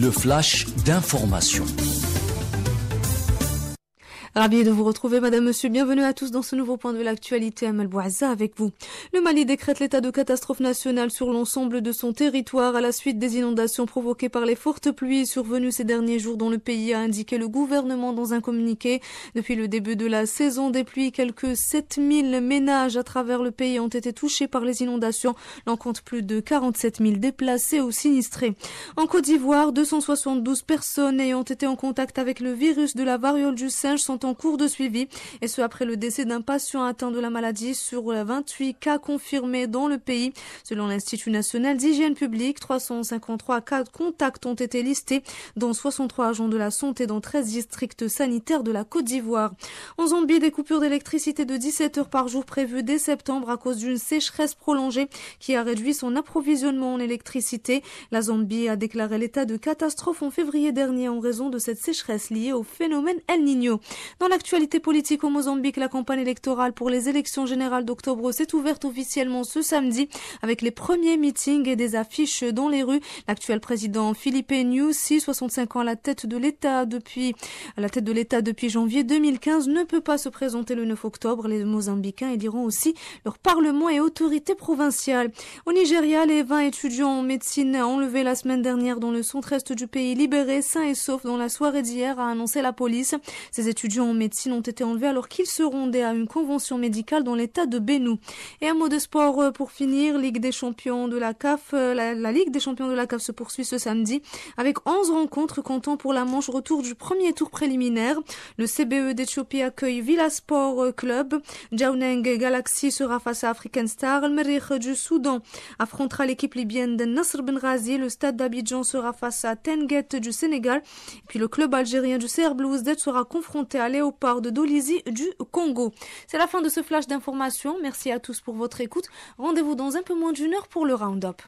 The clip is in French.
le flash d'information. Ravi de vous retrouver, madame, monsieur. Bienvenue à tous dans ce nouveau point de l'actualité à avec vous. Le Mali décrète l'état de catastrophe nationale sur l'ensemble de son territoire à la suite des inondations provoquées par les fortes pluies survenues ces derniers jours dans le pays, a indiqué le gouvernement dans un communiqué. Depuis le début de la saison des pluies, quelques 7000 ménages à travers le pays ont été touchés par les inondations. L'on compte plus de 47 000 déplacés ou sinistrés. En Côte d'Ivoire, 272 personnes ayant été en contact avec le virus de la variole du singe sont en cours de suivi, et ce après le décès d'un patient atteint de la maladie sur 28 cas confirmés dans le pays. Selon l'Institut national d'hygiène publique, 353 cas de contact ont été listés, dans 63 agents de la santé dans 13 districts sanitaires de la Côte d'Ivoire. En Zambie, des coupures d'électricité de 17 heures par jour prévues dès septembre à cause d'une sécheresse prolongée qui a réduit son approvisionnement en électricité. La Zambie a déclaré l'état de catastrophe en février dernier en raison de cette sécheresse liée au phénomène El Niño. Dans l'actualité politique au Mozambique, la campagne électorale pour les élections générales d'octobre s'est ouverte officiellement ce samedi avec les premiers meetings et des affiches dans les rues. L'actuel président Philippe Nyusi, 65 ans à la tête de l'État depuis à la tête de l'État depuis janvier 2015, ne peut pas se présenter le 9 octobre. Les Mozambicains éliront aussi leur parlement et autorité provinciale. Au Nigeria, les 20 étudiants en médecine enlevés la semaine dernière dans le centre-est du pays libérés, sains et saufs dans la soirée d'hier, a annoncé la police. Ces étudiants en médecine ont été enlevés alors qu'ils se rendaient à une convention médicale dans l'état de Benou. Et un mot de sport euh, pour finir, Ligue des champions de la CAF, euh, la, Ligue des champions de la CAF se poursuit ce samedi avec 11 rencontres comptant pour la manche retour du premier tour préliminaire. Le CBE d'Éthiopie accueille Sport euh, Club. Jauneng Galaxy sera face à African Star. Le Merich du Soudan affrontera l'équipe libyenne de Nasr ben Razi. Le stade d'Abidjan sera face à Tenget du Sénégal. puis le club algérien du CR Blues sera confronté à léopard de Dolisie du Congo. C'est la fin de ce flash d'information. Merci à tous pour votre écoute. Rendez-vous dans un peu moins d'une heure pour le round-up.